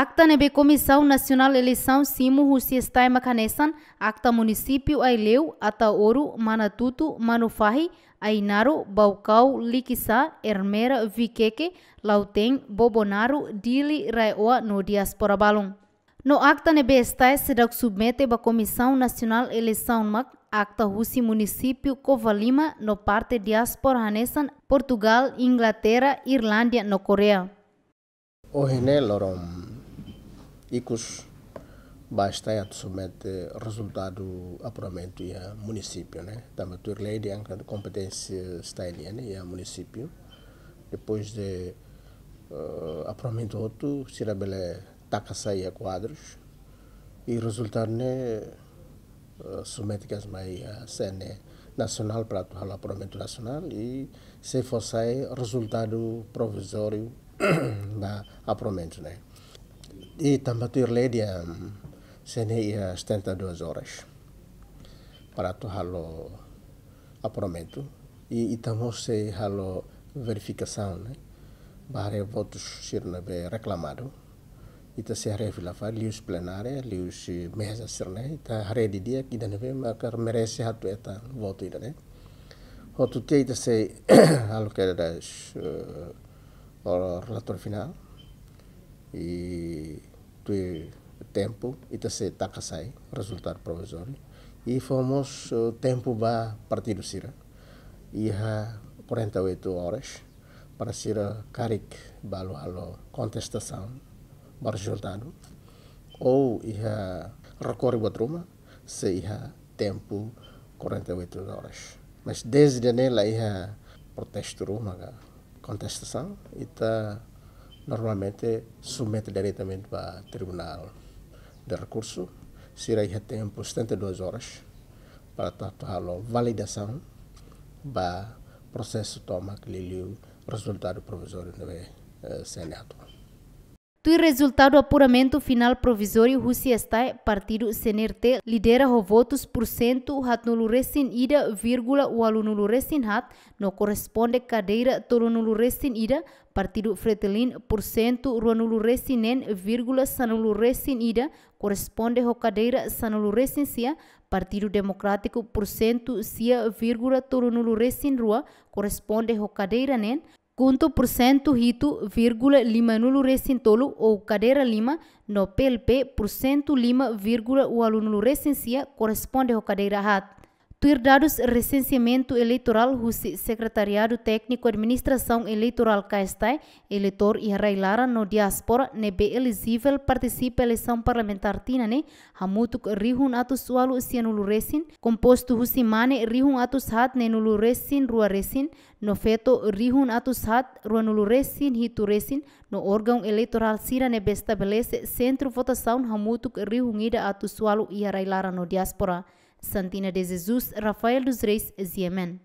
Acta nebe Comissão Nacional Eleição Simo Husi Makanesan, Acta Município Aileu, Ataoro, Manatuto, Manufahi, Ainaro, Baucau, Likisa Hermera, Viqueque, Lautem, Bobonaro, Dili, Raioa, no Diaspora Balon. No acta nebe estais sedak submete ba Comissão Nacional Eleição MAC, acta Rusi Município Covalima, no parte diaspora Hanesan, Portugal, Inglaterra, Irlândia, no Coreia. O René e ICOS basta ya somente resultado apuramento a município né também tu lei de anca competência está ali né a município depois de uh, apuramento outro se rebele taca a quadros e resultado né uh, eh, somete que as mais a cena nacional para o apuramento nacional e se sair resultado provisório da apuramento né i temperaturlediga sen ia stenta duas horas para tu halo apuramento e estamos se halo verificação né bare votos sirna be reclamado ita se harefi lafa lius plenária lius eh, mesa sirna ita hare di dia kida nebe makar merece hatu eta voto ida né hotu te ita se halo kera das uh, eh, o relator final e este é tempo está então se sai resultado provisório e fomos uh, tempo ba partido sira iha 48 horas para sira karik balu halo contestação ba resultado ou ia recorre o rumah se ia tempo 48 horas mas desde nela iha protesto rumah contestação está normalmente submete diretamente para o Tribunal de Recurso. Será em tempo 72 horas para tratar a validação do processo toma aquele resultado provisório do Senado. Do resultado apuramento final provisório, Rússia está partido CNRT lidera o votos por cento hatnulu resin ida vírgula walunulu resin hat no corresponde cadeira tolunulu resin ida partido Fretilin por cento ruanulu resinen vírgula sanulu resin ida corresponde ho cadeira sanulu resin sia Partido Democrático por cento sia vírgula tolunulu resin rua corresponde ho cadeira nen por cento hitu vírgula lima nulo recintolo ou cadeira lima no PLP cento lima vírgula o aluno recensia corresponde ao cadeira hat dados recenseamento eleitoral husi secretariado técnico administração eleitoral Caestai, eleitor e arrailara no diáspora, nebe elegível participa eleição parlamentar tinane, hamutuk rihun atus sualu sianulu resin, composto husi mane rihun atus hat nenuluresin resin rua resin, no feto rihun atus hat ruanulu resin hitu resin, no órgão eleitoral sira nebe estabelece centro votação hamutuk rihun ida atus sualu e arrailara no diáspora. Santina de Jesus Rafael dos Reis Ziemen.